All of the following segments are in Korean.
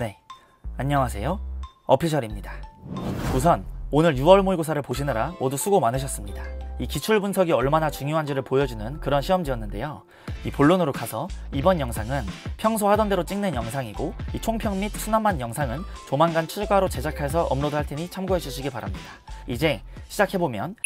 네, 안녕하세요. 어피셜입니다. 우선 오늘 6월 모의고사를 보시느라 모두 수고 많으셨습니다. 이 기출 분석이 얼마나 중요한지를 보여주는 그런 시험지였는데요. 이 본론으로 가서 이번 영상은 평소 하던 대로 찍는 영상이고 이 총평 및 수납만 영상은 조만간 추가로 제작해서 업로드할 테니 참고해 주시기 바랍니다. 이제 시작해보면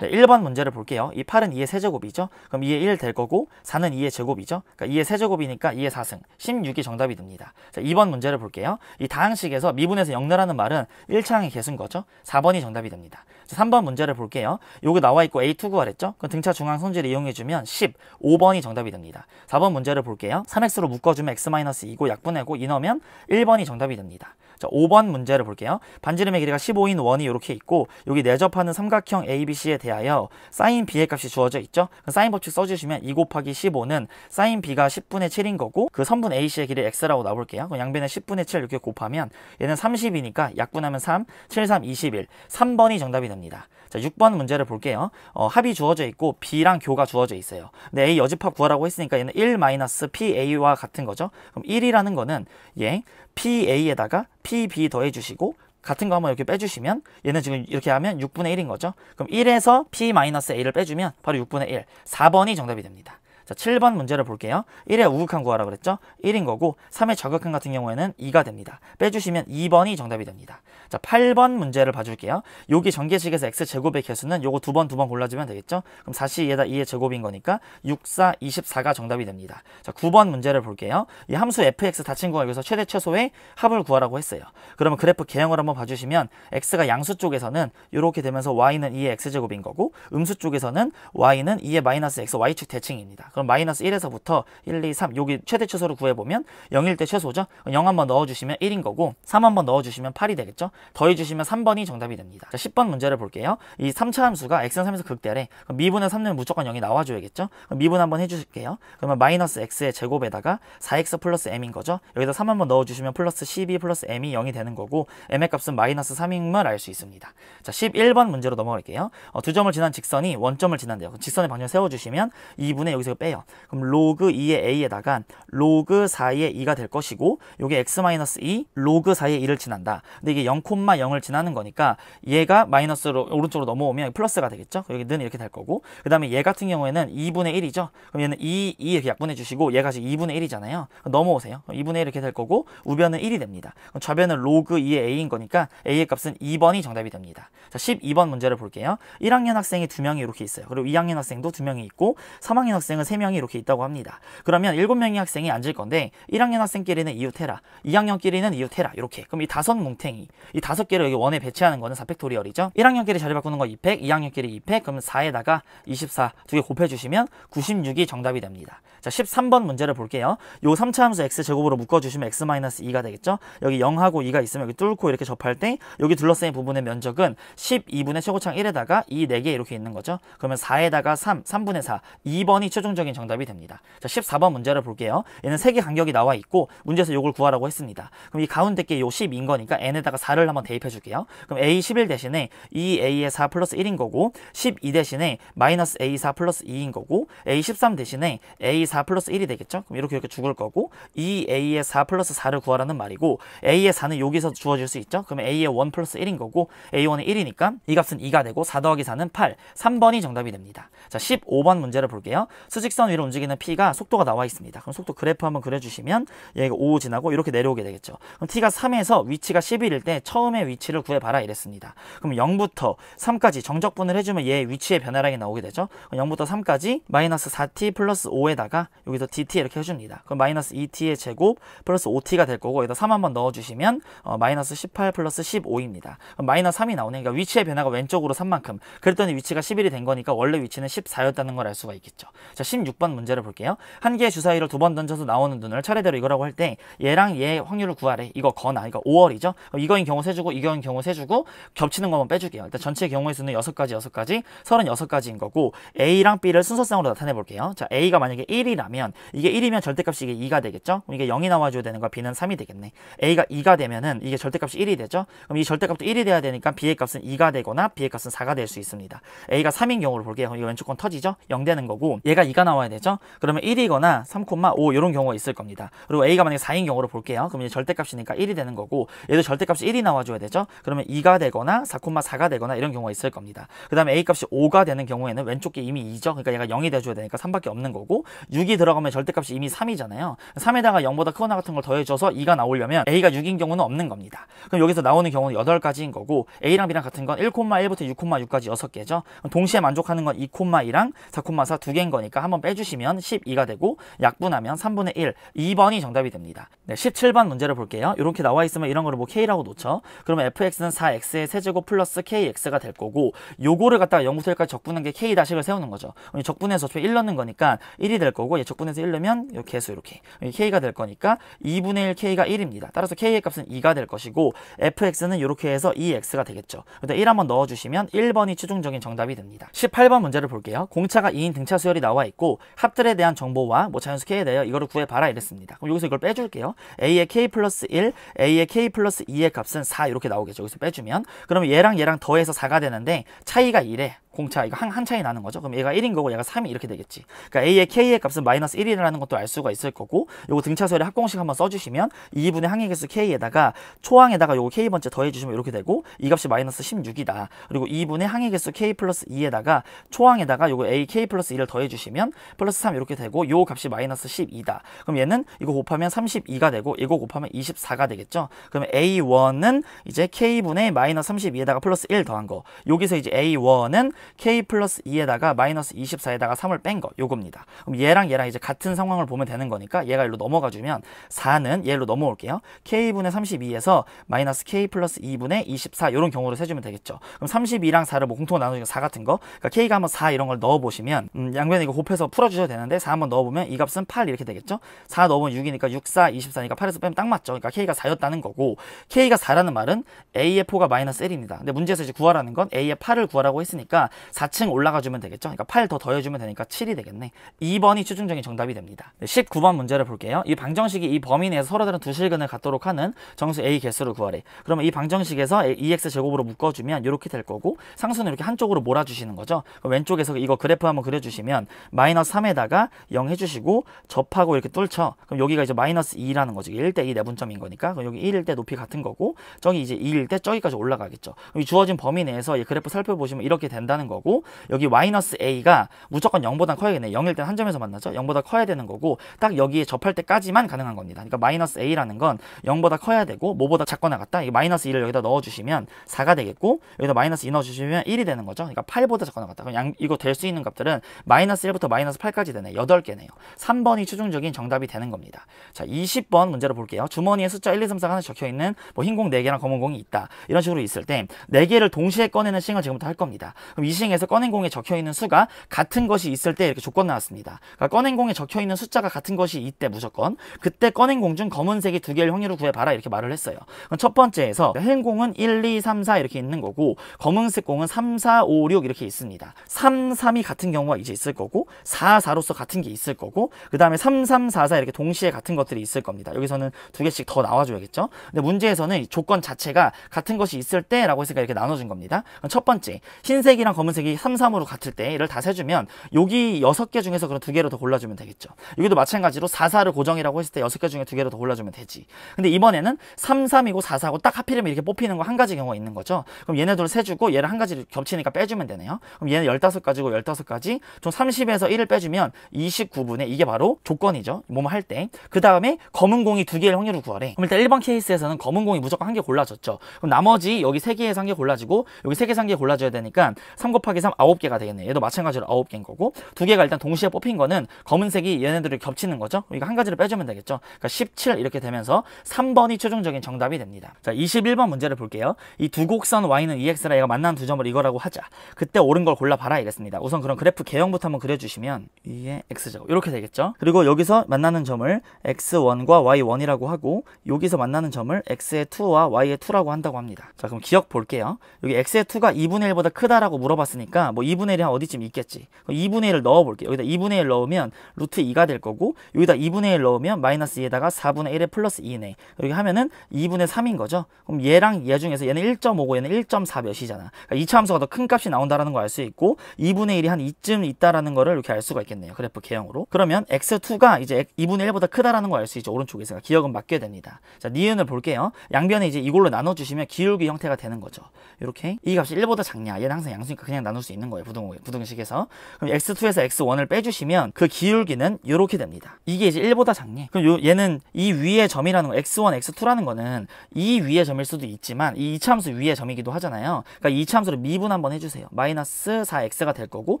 네, 1번 문제를 볼게요. 이 8은 2의 세제곱이죠. 그럼 2의 1 될 거고 4는 2의 제곱이죠. 그러니까 2의 세제곱이니까 2의 4승 16이 정답이 됩니다. 자, 2번 문제를 볼게요. 이 다항식에서 미분에서 역내라는 말은 1차항의 개수인 거죠. 4번이 정답이 됩니다. 자, 3번 문제를 볼게요. 요기 나와 있고 A2 구하랬죠. 그럼 등차 중앙 손질 이용해 주면 15번이 정답이 됩니다. 4번 문제를 볼게요. 3x로 묶어 주면 x-2고 약분하고 이너면 1번이 정답이 됩니다. 자, 5번 문제를 볼게요. 반지름의 길이가 15인 원이 이렇게 있고 여기 내접하는 삼각형 ABC의 대하여 사인 b의 값이 주어져 있죠. 사인 법칙 써주시면 2 곱하기 15는 사인 b가 10분의 7인 거고 그 선분 AC의 길이 x라고 나올게요. 그럼 양변에 10분의 7 이렇게 곱하면 얘는 30이니까 약분하면 3, 7, 3, 21. 3번이 정답이 됩니다. 자, 6번 문제를 볼게요. 어, 합이 주어져 있고 b랑 교가 주어져 있어요. 근데 a 여집합 구하라고 했으니까 얘는 1 마이너스 pa와 같은 거죠. 그럼 1이라는 거는 얘 pa에다가 pb 더해주시고 같은 거 한번 이렇게 빼주시면 얘는 지금 이렇게 하면 6분의 1인 거죠. 그럼 1에서 p-a를 빼주면 바로 6분의 1, 4번이 정답이 됩니다. 자, 7번 문제를 볼게요. 1의 우극한 구하라 그랬죠? 1인 거고 3의 좌극한 같은 경우에는 2가 됩니다. 빼주시면 2번이 정답이 됩니다. 자, 8번 문제를 봐줄게요. 여기 전개식에서 x제곱의 개수는 요거 두 번 두 번 골라주면 되겠죠? 그럼 4시 2에다 2의 제곱인 거니까 6, 4, 24가 정답이 됩니다. 자, 9번 문제를 볼게요. 이 함수 fx 다친 거 여기서 최대 최소의 합을 구하라고 했어요. 그러면 그래프 개형을 한번 봐주시면 x가 양수 쪽에서는 이렇게 되면서 y는 2의 x제곱인 거고 음수 쪽에서는 y는 2의 마이너스 x y축 대칭입니다. 그럼 마이너스 1에서부터 1, 2, 3 여기 최대 최소를 구해보면 0일 때 최소죠? 0 한번 넣어주시면 1인 거고 3 한번 넣어주시면 8이 되겠죠? 더해주시면 3번이 정답이 됩니다. 자, 10번 문제를 볼게요. 이 3차 함수가 x는 3에서 극대래. 미분은 3는 무조건 0이 나와줘야겠죠? 미분 한번 해주실게요. 그러면 마이너스 x의 제곱에다가 4x 플러스 m인 거죠? 여기다 3 한번 넣어주시면 플러스 12 플러스 m이 0이 되는 거고 m의 값은 마이너스 3임을 알 수 있습니다. 자, 11번 문제로 넘어갈게요. 어, 두 점을 지난 직선이 원점을 지난대요. 직선의 방향 세워주시면 2분의 여기서 빼요. 그럼 로그 2의 a에다가 로그 4의 2가 될 것이고 이게 x-2 로그 4의 2를 지난다. 근데 이게 0 콤마 0을 지나는 거니까 얘가 마이너스로 오른쪽으로 넘어오면 플러스가 되겠죠. 여기 는 이렇게 될 거고 그 다음에 얘 같은 경우에는 2분의 1이죠. 그럼 얘는 2, 2 이렇게 약분해 주시고 얘가 지금 2분의 1이잖아요. 넘어오세요. 2분의 1 이렇게 될 거고 우변은 1이 됩니다. 좌변은 로그 2의 A인 거니까 A의 값은 2번이 정답이 됩니다. 자 12번 문제를 볼게요. 1학년 학생이 2명이 이렇게 있어요. 그리고 2학년 학생도 2명이 있고 3학년 학생은 3명이 이렇게 있다고 합니다. 그러면 7명의 학생이 앉을 건데 1학년 학생끼리는 이웃해라 2학년끼리는 이웃해라 이렇게 그럼 이 다섯 뭉탱이 이 다섯 개를 여기 원에 배치하는 거는 4팩토리얼이죠. 1학년끼리 자리 바꾸는 거 2팩, 2학년끼리 2팩, 그러면 4에다가 24 두 개 곱해주시면 96이 정답이 됩니다. 자, 13번 문제를 볼게요. 요 3차 함수 x제곱으로 묶어주시면 x-2가 되겠죠. 여기 0하고 2가 있으면 여기 뚫고 이렇게 접할 때 여기 둘러싸인 부분의 면적은 12분의 최고창 1에다가 2, 4개 이렇게 있는 거죠. 그러면 4에다가 3, 3분의 4, 2번이 최종적인 정답이 됩니다. 자, 14번 문제를 볼게요. 얘는 3개 간격이 나와 있고 문제에서 요걸 구하라고 했습니다. 그럼 이 가운데 게요 10인 거니까 n에다가 4를 A를 한번 대입해 줄게요. 그럼 A11 대신에 2A의 4 플러스 1인 거고 12 대신에 마이너스 A4 플러스 2인 거고 A13 대신에 A4 플러스 1이 되겠죠? 그럼 이렇게 이렇게 죽을 거고 2A의 4 플러스 4를 구하라는 말이고 A의 4는 여기서 주어질 수 있죠? 그럼 A의 1 플러스 1인 거고 A1은 1이니까 이 값은 2가 되고 4 더하기 4는 8, 3번이 정답이 됩니다. 자 15번 문제를 볼게요. 수직선 위로 움직이는 P가 속도가 나와 있습니다. 그럼 속도 그래프 한번 그려주시면 얘가 5 지나고 이렇게 내려오게 되겠죠. 그럼 T가 3에서 위치가 11일 때 처음의 위치를 구해봐라 이랬습니다. 그럼 0부터 3까지 정적분을 해주면 얘의 위치의 변화량이 나오게 되죠. 0부터 3까지 마이너스 4t 플러스 5에다가 여기서 dt 이렇게 해줍니다. 그럼 마이너스 2t의 제곱 플러스 5t가 될 거고 여기다 3 한번 넣어주시면 어, 마이너스 18 플러스 15입니다. 마이너스 3이 나오니까 그러니까 위치의 변화가 왼쪽으로 3만큼 그랬더니 위치가 11이 된 거니까 원래 위치는 14였다는 걸 알 수가 있겠죠. 자 16번 문제를 볼게요. 한 개의 주사위를 두 번 던져서 나오는 눈을 차례대로 이거라고 할 때 얘랑 얘의 확률을 구하래. 이거 건 아 이거 5월이죠. 이거인 경우 세주고 이경영 경우 세주고 겹치는 것만 빼줄게요. 일단 전체 경우의 수는 6가지, 6가지, 36가지인 거고 A랑 B를 순서상으로 나타내 볼게요. 자, A가 만약에 1이라면 이게 1이면 절대값이 이게 2가 되겠죠? 그럼 이게 0이 나와줘야 되는 거 B는 3이 되겠네. A가 2가 되면은 이게 절대값이 1이 되죠? 그럼 이 절대값도 1이 돼야 되니까 B의 값은 2가 되거나 B의 값은 4가 될 수 있습니다. A가 3인 경우를 볼게요. 그럼 이 왼쪽 건 터지죠? 0 되는 거고 얘가 2가 나와야 되죠? 그러면 1이거나 3,5 이런 경우가 있을 겁니다. 그리고 A가 만약에 4인 경우를 볼게요. 그럼 이제 절대값이니까 1이 되는 거고 얘도 절대값이 1이 나와 나와줘야 되죠. 그러면 2가 되거나 4,4가 되거나 이런 경우가 있을 겁니다. 그 다음에 A값이 5가 되는 경우에는 왼쪽 게 이미 2죠. 그러니까 얘가 0이 돼줘야 되니까 3밖에 없는 거고 6이 들어가면 절대값이 이미 3이잖아요. 3에다가 0보다 크거나 같은 걸 더해줘서 2가 나오려면 A가 6인 경우는 없는 겁니다. 그럼 여기서 나오는 경우는 8가지인 거고 A랑 B랑 같은 건 1,1부터 6,6까지 6개죠. 동시에 만족하는 건 2,2랑 4,4 두 개인 거니까 한번 빼주시면 12가 되고 약분하면 3분의 1, 2번이 정답이 됩니다. 네, 17번 문제를 볼게요. 이렇게 나와 있으면 이런 거를 뭐 K라고 놓죠. 그럼 fx는 4x의 세제곱 플러스 kx가 될 거고 요거를 갖다가 0부터 1까지 적분한 게 k-을 세우는 거죠. 적분해서 어1 넣는 거니까 1이 될 거고 얘 적분해서 1 넣으면 요 개수 이렇게 k가 될 거니까 2분의 1 k가 1입니다. 따라서 k의 값은 2가 될 것이고 fx는 이렇게 해서 2x가 되겠죠. 일단 1 한번 넣어주시면 1번이 최종적인 정답이 됩니다. 18번 문제를 볼게요. 공차가 2인 등차 수열이 나와 있고 합들에 대한 정보와 뭐 자연수 k에 대해 이거를 구해봐라 이랬습니다. 그럼 여기서 이걸 빼줄게요. a의 k 플러스 1, a의 k 플러스 2의 값은 4 이렇게 나오겠죠. 여기서 빼주면. 그러면 얘랑 얘랑 더해서 4가 되는데 차이가 1에 공차 이거 한, 한 차이 나는 거죠. 그럼 얘가 1인 거고 얘가 3이 이렇게 되겠지. 그러니까 A의 K의 값은 마이너스 1이라는 것도 알 수가 있을 거고 요거 등차설의 합공식 한번 써주시면 2분의 항의계수 K에다가 초항에다가 요거 K번째 더해주시면 이렇게 되고 이 값이 마이너스 16이다. 그리고 2분의 항의계수 K 플러스 2에다가 초항에다가 요거 AK 플러스 2를 더해주시면 플러스 3 이렇게 되고 요 값이 마이너스 12다. 그럼 얘는 이거 곱하면 32가 되고 이거 곱하면 24가 되겠죠. 그럼 A1은 이제 K분의 마이너스 32에다가 플러스 1 더한 거. 여기서 이제 A1은 k 플러스 2에다가 마이너스 24에다가 3을 뺀 거 요겁니다. 그럼 얘랑 얘랑 이제 같은 상황을 보면 되는 거니까 얘가 일로 넘어가 주면 4는 얘로 넘어올게요. k분의 32에서 마이너스 k 플러스 2분의 24 요런 경우를 세주면 되겠죠. 그럼 32랑 4를 뭐 공통 으로 나누니까 4 같은 거 그러니까 k가 한번 4 이런 걸 넣어보시면 음, 양변에 이거 곱해서 풀어주셔도 되는데 4 한번 넣어보면 이 값은 8 이렇게 되겠죠. 4 넣으면 6이니까 6, 4, 24니까 8에서 빼면 딱 맞죠. 그러니까 k가 4였다는 거고 k가 4라는 말은 a의 4가 마이너스 1입니다. 근데 문제에서 이제 구하라는 건 a의 8을 구하라고 했으니까 4층 올라가주면 되겠죠? 그러니까 8 더 더해주면 되니까 7이 되겠네. 2번이 최중적인 정답이 됩니다. 19번 문제를 볼게요. 이 방정식이 이 범위 내에서 서로 다른 두 실근을 갖도록 하는 정수 A 개수를 구하래. 그러면 이 방정식에서 a, EX 제곱으로 묶어주면 이렇게 될 거고 상수는 이렇게 한쪽으로 몰아주시는 거죠. 왼쪽에서 이거 그래프 한번 그려주시면 마이너스 3에다가 0 해주시고 접하고 이렇게 뚫쳐. 그럼 여기가 이제 마이너스 2라는 거죠. 1대 2 내분점인 거니까. 그럼 여기 1일 때 높이 같은 거고 저기 이제 2일 때 저기까지 올라가겠죠. 그럼 이 주어진 범위 내에서 이 그래프 살펴보시면 이렇게 된다는 하는 거고 여기 마이너스 a가 무조건 0보다 커야겠네. 0일 때 한 점에서 만나죠. 0보다 커야 되는 거고 딱 여기에 접할 때까지만 가능한 겁니다. 그러니까 마이너스 a라는 건 0보다 커야 되고 뭐보다 작거나 같다. 이 마이너스 2를 여기다 넣어주시면 4가 되겠고 여기다 마이너스 2 넣어주시면 1이 되는 거죠. 그러니까 8보다 작거나 같다. 그럼 양, 이거 될 수 있는 값들은 마이너스 1부터 마이너스 8까지 되네. 8개네요. 3번이 최종적인 정답이 되는 겁니다. 자 20번 문제로 볼게요. 주머니에 숫자 1, 2, 3, 4가 하나 적혀있는 뭐 흰공 4개랑 검은 공이 있다. 이런 식으로 있을 때 4개를 동시에 꺼내는 시행을 지금부터 할 겁니다. 그럼 이싱에서 꺼낸 공에 적혀 있는 수가 같은 것이 있을 때 이렇게 조건 나왔습니다. 그러니까 꺼낸 공에 적혀 있는 숫자가 같은 것이 이때 무조건 그때 꺼낸 공 중 검은색이 두개를형률을 구해봐라 이렇게 말을 했어요. 그럼 첫 번째에서 행공은 1, 2, 3, 4 이렇게 있는 거고 검은색 공은 3, 4, 5, 6 이렇게 있습니다. 3, 3이 같은 경우가 이제 있을 거고 4, 4로서 같은 게 있을 거고 그 다음에 3, 3, 4, 4 이렇게 동시에 같은 것들이 있을 겁니다. 여기서는 두 개씩 더 나와줘야겠죠. 근데 문제에서는 조건 자체가 같은 것이 있을 때라고 해서 이렇게 나눠준 겁니다. 첫 번째 흰색이랑 검은색이 3, 3으로 같을 때 이를 다 세주면 여기 6개 중에서 그럼 2개로 더 골라주면 되겠죠. 여기도 마찬가지로 4, 4를 고정이라고 했을 때 6개 중에 2개로 더 골라주면 되지. 근데 이번에는 3, 3이고 4, 4고 딱 하필이면 이렇게 뽑히는 거 한 가지 경우가 있는 거죠. 그럼 얘네들 을 세주고 얘를 한 가지 겹치니까 빼주면 되네요. 그럼 얘는 15가지고 15가지 좀 30에서 1을 빼주면 29분의 이게 바로 조건이죠. 뭐 뭐 할 때. 그 다음에 검은 공이 2개일 확률을 구하래. 그럼 일단 1번 케이스에서는 검은 공이 무조건 한 개 골라졌죠. 그럼 나머지 여기 3개에서 한 개 골라지고 여기 3개에서 한개 골라줘야 되니까 3 곱하기 3 9개가 되겠네. 얘도 마찬가지로 9개인 거고 두 개가 일단 동시에 뽑힌 거는 검은색이 얘네들을 겹치는 거죠. 그러한 그러니까 가지를 빼주면 되겠죠. 그러니까 17 이렇게 되면서 3번이 최종적인 정답이 됩니다. 자, 21번 문제를 볼게요. 이 두 곡선 y는 ex라 얘가 만난 두 점을 이거라고 하자. 그때 옳은 걸 골라봐라 이랬습니다. 우선 그런 그래프 개형부터 한번 그려주시면 이게 x죠. 이렇게 되겠죠. 그리고 여기서 만나는 점을 x1과 y1이라고 하고 여기서 만나는 점을 x의 2와 y의 2라고 한다고 합니다. 자, 그럼 기억 볼게요. 여기 x의 2가 2분의 1보다 크다라고 물어 물어봤으니까 뭐 2분의 1이 한 어디쯤 있겠지. 2분의 1을 넣어볼게요. 여기다 2분의 1 넣으면 루트 2가 될 거고 여기다 2분의 1 넣으면 마이너스 2에다가 4분의 1에 플러스 2네. 이렇게 하면은 2분의 3인 거죠. 그럼 얘랑 얘 중에서 얘는 1.5고 얘는 1.4 몇이잖아. 그러니까 2차 함수가 더 큰 값이 나온다는 라걸알 수 있고 2분의 1이 한 2쯤 있다라는 거를 이렇게 알 수가 있겠네요. 그래프 개형으로. 그러면 x2가 이제 2분의 1보다 크다라는 걸알수 있죠. 오른쪽에서 기억은 맞게 됩니다. 자, 니은을 네 볼게요. 양변에 이제 이걸로 나눠주시면 기울기 형태가 되는 거죠. 이렇게 이 값이 1보다 작냐. 얘는 항상 양수니까 그냥 나눌 수 있는 거예요. 부등, 부등식에서. 그럼 x2에서 x1을 빼주시면 그 기울기는 이렇게 됩니다. 이게 이제 1보다 작니? 그럼 요, 얘는 이 위의 점이라는 거, x1, x2라는 거는 이 위의 점일 수도 있지만 이이차수 위의 점이기도 하잖아요. 그러니까 이참수를 미분 한번 해주세요. 마이너스 4x가 될 거고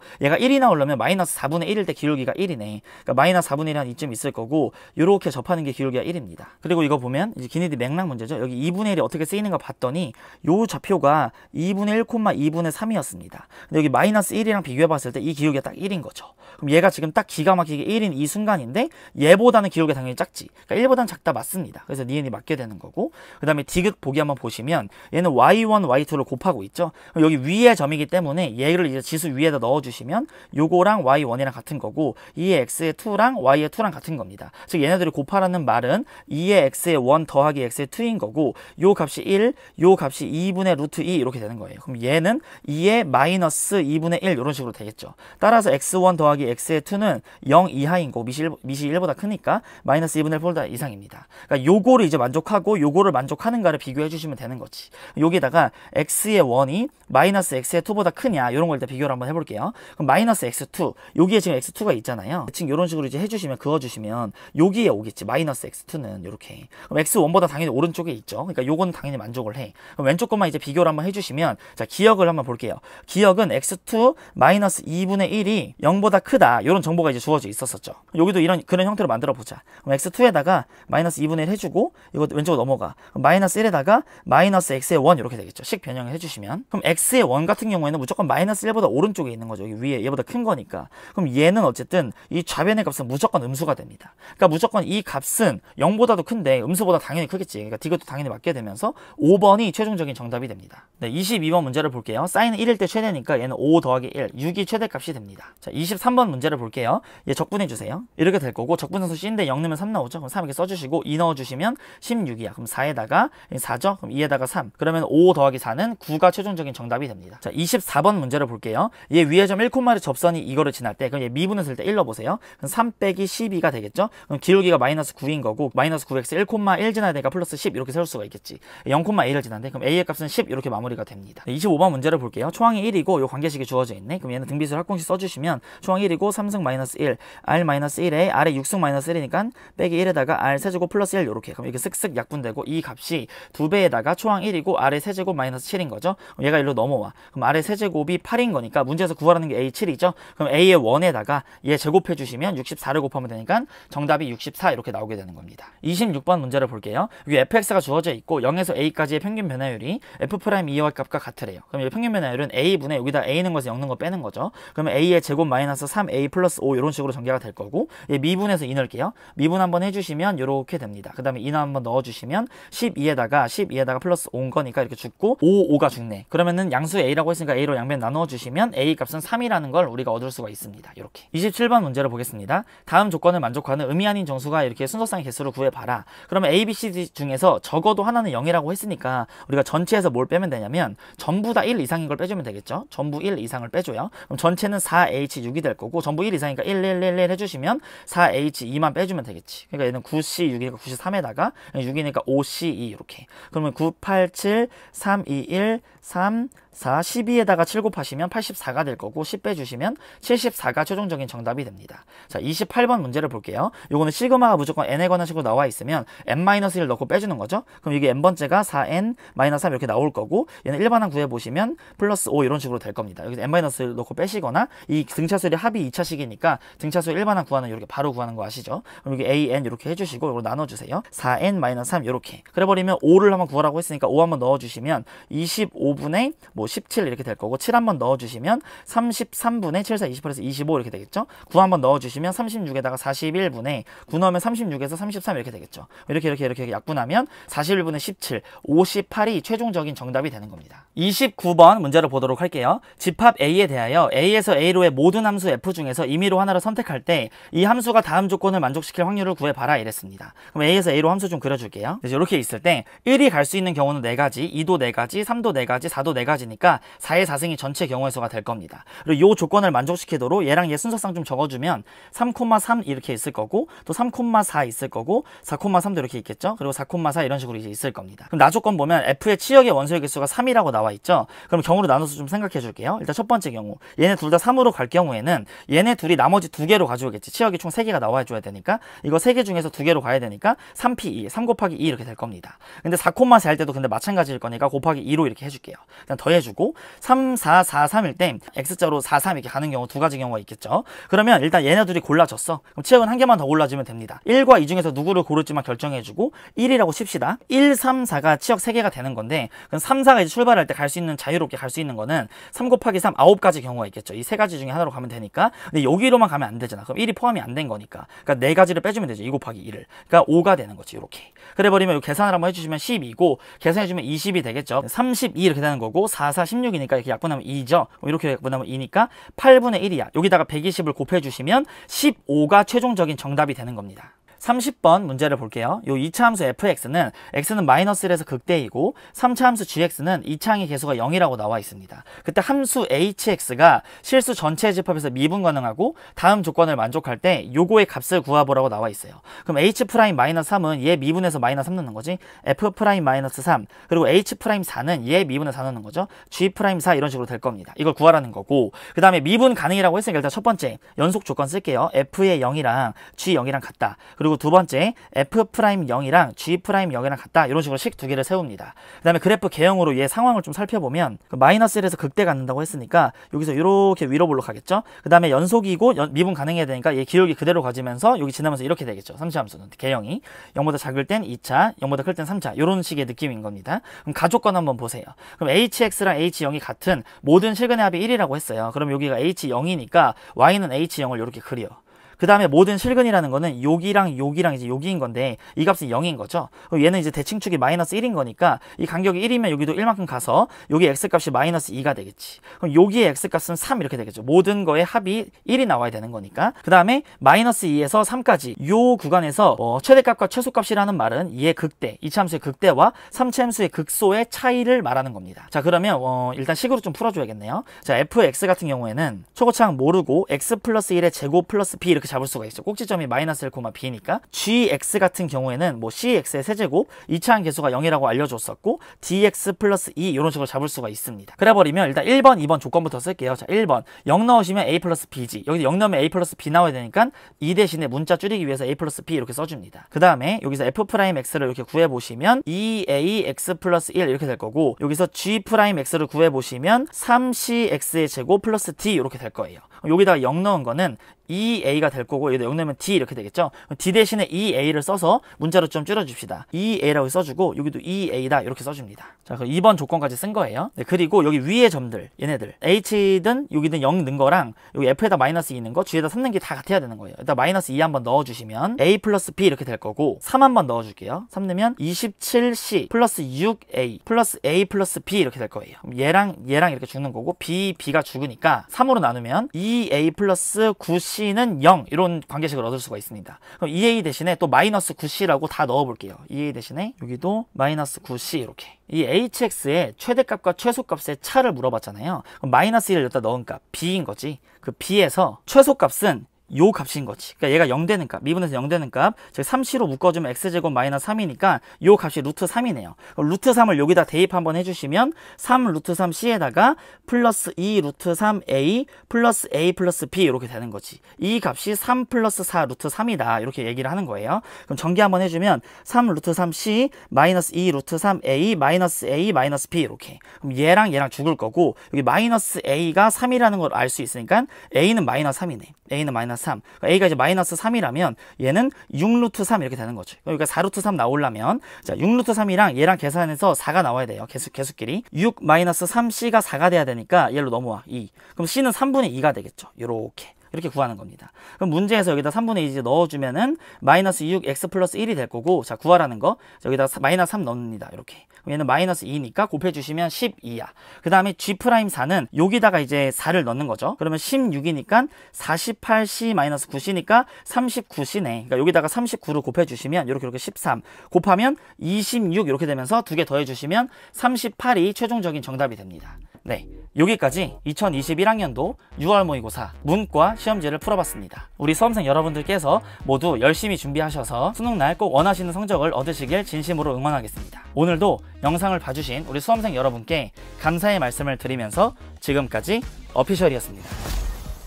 얘가 1이 나오려면 마이너스 4분의 1일 때 기울기가 1이네. 그러니까 마이너스 4분의 1한 이쯤 있을 거고 이렇게 접하는 게 기울기가 1입니다. 그리고 이거 보면 이제 기니디 맥락 문제죠. 여기 2분의 1이 어떻게 쓰이는가 봤더니 요 좌표가 2분의 1, 2분의 3이었습니다. 있습니다. 근데 여기 마이너스 1이랑 비교해 봤을 때 이기록기딱 1인 거죠. 그럼 얘가 지금 딱 기가 막히게 1인 이 순간인데 얘보다는 기록기 당연히 작지. 그러니까 1보다는 작다 맞습니다. 그래서 니은이 맞게 되는 거고 그 다음에 디귿 보기 한번 보시면 얘는 y1, y2를 곱하고 있죠. 그럼 여기 위에 점이기 때문에 얘를 이제 지수 위에다 넣어주시면 요거랑 y1이랑 같은 거고 2의 x의 2랑 y의 2랑 같은 겁니다. 즉 얘네들이 곱하라는 말은 2의 x의 1 더하기 x의 2인 거고 요 값이 1, 요 값이 2분의 루트 2 이렇게 되는 거예요. 그럼 얘는 2의 마이 마이너스 2분의 1 이런 식으로 되겠죠. 따라서 x1 더하기 x의 2는 0 이하인 거 미시, 1, 미시 1보다 크니까 마이너스 2분의 1보다 이상입니다. 그러니까 요거를 이제 만족하고 요거를 만족하는가를 비교해 주시면 되는 거지. 여기다가 x의 1이 마이너스 x의 2보다 크냐 이런 걸 일단 비교를 한번 해볼게요. 그럼 마이너스 x2 여기에 지금 x2가 있잖아요. 지금 이런 식으로 이제 해주시면 그어주시면 여기에 오겠지. 마이너스 x2는 이렇게. 그럼 x1보다 당연히 오른쪽에 있죠. 그러니까 요건 당연히 만족을 해. 그럼 왼쪽 것만 이제 비교를 한번 해주시면 자 기억을 한번 볼게요. 기 기역은 x2 마이너스 2분의 1이 0보다 크다. 이런 정보가 이제 주어져 있었었죠. 여기도 이런 그런 형태로 만들어 보자. 그럼 x2에다가 마이너스 2분의 1 해주고 이거 왼쪽으로 넘어가. 마이너스 1에다가 마이너스 x의 1 이렇게 되겠죠. 식 변형을 해주시면 그럼 x의 1 같은 경우에는 무조건 마이너스 1보다 오른쪽에 있는 거죠. 여기 위에 얘보다 큰 거니까. 그럼 얘는 어쨌든 이 좌변의 값은 무조건 음수가 됩니다. 그러니까 무조건 이 값은 0보다도 큰데 음수보다 당연히 크겠지. 그러니까 디귿도 당연히 맞게 되면서 5번이 최종적인 정답이 됩니다. 네, 22번 문제를 볼게요. 사인 은 1일 때 최대니까 얘는 5 더하기 1, 6이 최대값이 됩니다. 자, 23번 문제를 볼게요. 얘 적분해 주세요. 이렇게 될 거고 적분선수 C인데 0 넣으면 3 나오죠. 그럼 3 이렇게 써주시고 2 넣어주시면 16이야. 그럼 4에다가 4죠. 그럼 2에다가 3. 그러면 5 더하기 4는 9가 최종적인 정답이 됩니다. 자, 24번 문제를 볼게요. 얘 위에 점 1코마를 접선이 이거를 지날 때 그럼 얘 미분을 쓸 때 1 넣어보세요. 그럼 3 빼기 12가 되겠죠. 그럼 기울기가 마이너스 9인 거고 마이너스 9x 1,1마 지나야 되니까 플러스 10 이렇게 세울 수가 있겠지. 0마 1을 지난데 그럼 a의 값은 10 이렇게 마무리가 됩니다. 25번 문제를 볼게요. 초항이 1이고 요 관계식이 주어져 있네. 그럼 얘는 등비수를 합공식 써주시면 중앙 1이고 3승 마이너스 1, R 마이너스 1에 R에 6승 마이너스 1이니까 빼기 1에다가 R 세제곱 플러스 1이렇게 그럼 이렇게 쓱쓱 약분되고 이 값이 두배에다가 초항 1이고 R의 세제곱 마이너스 7인 거죠. 그럼 얘가 일로 넘어와. 그럼 R의 세제곱이 8인 거니까 문제에서 구하라는 게 A7이죠. 그럼 A의 1에다가 얘 제곱해 주시면 64를 곱하면 되니까 정답이 64 이렇게 나오게 되는 겁니다. 26번 문제를 볼게요. 여기 fx가 주어져 있고 0에서 a까지의 평균 변화율이 f'2와 프라임 값과 같으래요. 그럼 이 평균 변화율은 a a분의 여기다 a는 것에서 엮는 거 빼는 거죠. 그러면 a의 제곱 마이너스 3a 플러스 5 이런 식으로 전개가 될 거고 예, 미분에서이 넣을게요. 미분 한번 해주시면 이렇게 됩니다. 그 다음에 인하 한번 넣어주시면 12에다가 12에다가 플러스 5인 거니까 이렇게 죽고 5, 5가 죽네. 그러면은 양수 a라고 했으니까 a로 양변 나눠주시면 a 값은 3이라는 걸 우리가 얻을 수가 있습니다. 이렇게 27번 문제를 보겠습니다. 다음 조건을 만족하는 의미 아닌 정수가 이렇게 순서상의 개수를 구해봐라. 그러면 a, b, c, d 중에서 적어도 하나는 0이라고 했으니까 우리가 전체에서 뭘 빼면 되냐면 전부 다 1 이상인 걸 빼주면 되겠죠. 되겠죠. 전부 1 이상을 빼줘요. 그럼 전체는 4H6이 될 거고 전부 1 이상이니까 1, 1, 1, 1 해주시면 4H2만 빼주면 되겠지. 그러니까 얘는 9C6이니까 93에다가 6이니까 5C2 e 이렇게. 그러면 9, 8, 7, 3, 2, 1, 3, 4, 12에다가 7 곱하시면 84가 될 거고 10 빼주시면 74가 최종적인 정답이 됩니다. 자, 28번 문제를 볼게요. 요거는 시그마가 무조건 n에 관한 식으로 나와 있으면 n-1을 넣고 빼주는 거죠. 그럼 이게 n번째가 4n-3 이렇게 나올 거고 얘는 일반항 구해보시면 플러스 5 이런 식으로 될 겁니다. 여기서 n-를 넣고 빼시거나 이등차수열 합이 2차식이니까 등차수 일반항 구하는 이렇게 바로 구하는 거 아시죠? 그럼 여기 a, n 이렇게 해주시고 이걸 나눠주세요. 4n-3 이렇게 그래버리면 5를 한번 구하라고 했으니까 5 한번 넣어주시면 25분의 뭐17 이렇게 될 거고 7 한번 넣어주시면 33분의 7, 4, 28에서 25 이렇게 되겠죠. 9 한번 넣어주시면 36에다가 41분의 9 넣으면 36에서 33 이렇게 되겠죠. 이렇게 이렇게 이렇게 약분하면 41분의 17, 58이 최종적인 정답이 되는 겁니다. 29번 문제를 보도록 할게요. 집합 A에 대하여 A에서 A로의 모든 함수 F 중에서 임의로 하나를 선택할 때 이 함수가 다음 조건을 만족시킬 확률을 구해봐라 이랬습니다. 그럼 A에서 A로 함수 좀 그려줄게요. 이렇게 있을 때 1이 갈 수 있는 경우는 4가지, 2도 4가지, 3도 4가지, 4도 4가지니까 거니까 4의 4승이 전체 경우의 수 가될 겁니다. 그리고 요 조건을 만족시키도록 얘랑 얘 순서상 좀 적어주면 3,3 이렇게 있을 거고 또3,4 있을 거고 4,3도 이렇게 있겠죠. 그리고 4,4 이런 식으로 이제 있을 겁니다. 그럼 나 조건 보면 F의 치역의 원소의 개수가 3이라고 나와 있죠. 그럼 경우로 나눠서 좀 생각해 줄게요. 일단 첫 번째 경우 얘네 둘 다 3으로 갈 경우에는 얘네 둘이 나머지 두 개로 가져오겠지. 치역이 총 3개가 나와 줘야 되니까 이거 3개 중에서 두 개로 가야 되니까 3P2, 3 곱하기 2 이렇게 될 겁니다. 근데 4,4 할 때도 근데 마찬가지일 거니까 곱하기 2로 이렇게 해줄게요. 일단 더해줘 해주고 3443일 때 X자로 43 이렇게 가는 경우 두 가지 경우가 있겠죠. 그러면 일단 얘네들이 골라졌어. 그럼 치역은 한 개만 더 골라주면 됩니다. 1과 2 중에서 누구를 고를지만 결정해주고 1이라고 칩시다. 1, 3, 4가 치역 3개가 되는 건데 그럼 3, 4가 이제 출발할 때 갈 수 있는 자유롭게 갈 수 있는 거는 3 곱하기 3, 9가지 경우가 있겠죠. 이 세 가지 중에 하나로 가면 되니까 근데 여기로만 가면 안 되잖아. 그럼 1이 포함이 안 된 거니까 그러니까 4가지를 빼주면 되죠. 2 곱하기 1을. 그러니까 5가 되는 거지 이렇게. 그래버리면 계산을 한번 해주시면 12고 계산해주면 20이 되겠죠. 32 이렇게 되는 거고 4 4, 4, 16이니까 이렇게 약분하면 2죠. 뭐 이렇게 약분하면 2니까 8분의 1이야. 여기다가 120을 곱해주시면 15가 최종적인 정답이 되는 겁니다. 30번 문제를 볼게요. 요 2차 함수 fx는 x는 마이너스 1에서 극대이고 3차 함수 gx는 이창의 개수가 0이라고 나와 있습니다. 그때 함수 hx가 실수 전체 집합에서 미분 가능하고 다음 조건을 만족할 때 요거의 값을 구하보라고 나와 있어요. 그럼 h'-3은 얘 미분에서 마이너스 3 넣는 거지 f'-3 그리고 h'4는 얘 미분에서 4 넣는 거죠. g'4 이런 식으로 될 겁니다. 이걸 구하라는 거고 그 다음에 미분 가능이라고 했으니까 일단 첫 번째 연속 조건 쓸게요. f의 0이랑 g 0이랑 같다. 그리고 두 번째 F 프라임 0이랑 G 프라임 0이랑 같다 이런 식으로 식 두 개를 세웁니다 그 다음에 그래프 개형으로 얘 상황을 좀 살펴보면 그 마이너스 1에서 극대 갖는다고 했으니까 여기서 이렇게 위로 볼록하겠죠 그 다음에 연속이고 연, 미분 가능해야 되니까 얘 기울기 그대로 가지면서 여기 지나면서 이렇게 되겠죠 3차함수는 개형이 0보다 작을 땐 2차 0보다 클 땐 3차 이런 식의 느낌인 겁니다 그럼 가족권 한번 보세요 그럼 hx랑 h0이 같은 모든 실근의 합이 1이라고 했어요 그럼 여기가 h0이니까 y는 h0을 이렇게 그려 그 다음에 모든 실근이라는 거는 여기랑 여기랑 이제 여기인 건데 이 값이 0인 거죠. 얘는 이제 대칭축이 마이너스 1인 거니까 이 간격이 1이면 여기도 1만큼 가서 여기 x값이 마이너스 2가 되겠지. 그럼 여기의 x값은 3 이렇게 되겠죠. 모든 거의 합이 1이 나와야 되는 거니까. 그 다음에 마이너스 2에서 3까지 요 구간에서 어, 최대값과 최소값이라는 말은 이의 극대, 이차함수의 극대와 3차함수의 극소의 차이를 말하는 겁니다. 자 그러면 어, 일단 식으로 좀 풀어줘야겠네요. 자 fx 같은 경우에는 초고창 모르고 x 플러스 1의 제곱 플러스 b 이렇게 이렇게 잡을 수가 있어요. 꼭지점이 마이너스 1,b니까 gx 같은 경우에는 뭐 cx의 세제곱, 이차항 계수가 0이라고 알려줬었고 dx 플러스 2 e 이런 식으로 잡을 수가 있습니다. 그래버리면 일단 1번, 2번 조건부터 쓸게요. 자, 1번 0 넣으시면 a 플러스 b g 여기 0 넣으면 a 플러스 b 나와야 되니까 2 대신에 문자 줄이기 위해서 a 플러스 b 이렇게 써줍니다. 그 다음에 여기서 f 프라임 x를 이렇게 구해보시면 2ax e, 플러스 1 이렇게 될 거고 여기서 g 프라임 x를 구해보시면 3cx의 제곱 플러스 d 이렇게 될 거예요. 여기다가 0 넣은 거는 EA가 될 거고 여기다 0 넣으면 D 이렇게 되겠죠. D 대신에 EA를 써서 문자로 좀 줄여줍시다. EA라고 써주고 여기도 EA다 이렇게 써줍니다. 자 그럼 2번 조건까지 쓴 거예요. 네, 그리고 여기 위에 점들 얘네들 H든 여기든 0 넣은 거랑 여기 F에다 마이너스 2 e 넣은 거 뒤에다 3 넣은 게다 같아야 되는 거예요. 일단 마이너스 2 e 한번 넣어주시면 A 플러스 B 이렇게 될 거고 3 한번 넣어줄게요. 3 넣으면 27C 플러스 6A 플러스 A 플러스 B 이렇게 될 거예요. 그럼 얘랑 얘랑 이렇게 죽는 거고 B, B가 죽으니까 3으로 나누면 2 2a 플러스 9c는 0 이런 관계식을 얻을 수가 있습니다. 그럼 2a 대신에 또 마이너스 9c라고 다 넣어볼게요. 2a 대신에 여기도 마이너스 9c 이렇게 이 hx의 최대값과 최소값의 차를 물어봤잖아요. 그럼 마이너스 1을 여기다 넣은 값 b인 거지. 그 b에서 최소값은 요 값인 거지. 그러니까 얘가 0 되는 값, 미분에서 0 되는 값, 즉 3c로 묶어주면 x제곱 마이너스 3이니까 요 값이 루트 3이네요. 루트 3을 여기다 대입 한번 해주시면 3 루트 3c에다가 플러스 2 루트 3a 플러스 a 플러스 b 이렇게 되는 거지. 이 값이 3 플러스 4 루트 3이다. 이렇게 얘기를 하는 거예요. 그럼 전개 한번 해주면 3 루트 3c 마이너스 2 루트 3a 마이너스 a 마이너스 b 이렇게. 그럼 얘랑 얘랑 죽을 거고 여기 마이너스 a가 3이라는 걸 알 수 있으니까 a는 마이너스 3이네. a는 마이너스 마이너스 3. 그러니까 A가 이제 마이너스 3이라면 얘는 6루트 3 이렇게 되는 거죠. 그러니까 4루트 3 나오려면 자 6루트 3이랑 얘랑 계산해서 4가 나와야 돼요. 계속, 개수끼리. 6 마이너스 3C가 4가 돼야 되니까 얘로 넘어와. 2. 그럼 C는 3분의 2가 되겠죠. 이렇게 이렇게 구하는 겁니다. 그럼 문제에서 여기다 3분의 2 넣어주면은 마이너스 2x 플러스 1이 될 거고 자 구하라는 거 여기다 마이너스 3 넣습니다. 이렇게 그럼 얘는 마이너스 2니까 곱해주시면 12야. 그 다음에 g 프라임 4는 여기다가 이제 4를 넣는 거죠. 그러면 16이니까 48c 마이너스 9c니까 39c네. 그러니까 여기다가 39로 곱해주시면 이렇게 이렇게 13 곱하면 26 이렇게 되면서 두 개 더해주시면 38이 최종적인 정답이 됩니다. 네, 여기까지 2021학년도 6월 모의고사 문과 시험지를 풀어봤습니다. 우리 수험생 여러분들께서 모두 열심히 준비하셔서 수능날 꼭 원하시는 성적을 얻으시길 진심으로 응원하겠습니다. 오늘도 영상을 봐주신 우리 수험생 여러분께 감사의 말씀을 드리면서 지금까지 어피셜이었습니다.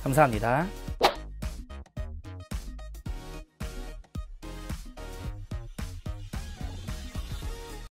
감사합니다.